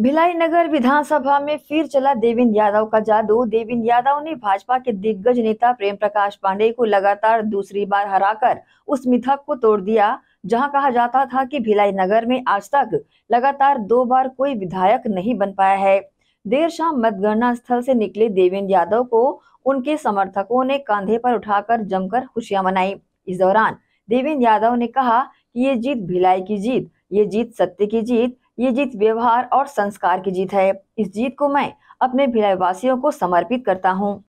भिलाई नगर विधानसभा में फिर चला देवेंद्र यादव का जादू देवेंद्र यादव ने भाजपा के दिग्गज नेता प्रेम प्रकाश पांडे को लगातार दूसरी बार हराकर उस मिथक को तोड़ दिया जहां कहा जाता था कि भिलाई नगर में आज तक लगातार दो बार कोई विधायक नहीं बन पाया है देर शाम मतगणना स्थल से निकले देवेंद्र यादव को उनके समर्थकों ने कंधे पर उठाकर जमकर खुशियां मनाई इस दौरान देवेंद्र यादव ने कहा कि ये जीत भिलाई की जीत ये जीत सत्य की जीत ये जीत व्यवहार और संस्कार की जीत है इस जीत को मैं अपने भिलाई वासियों को समर्पित करता हूँ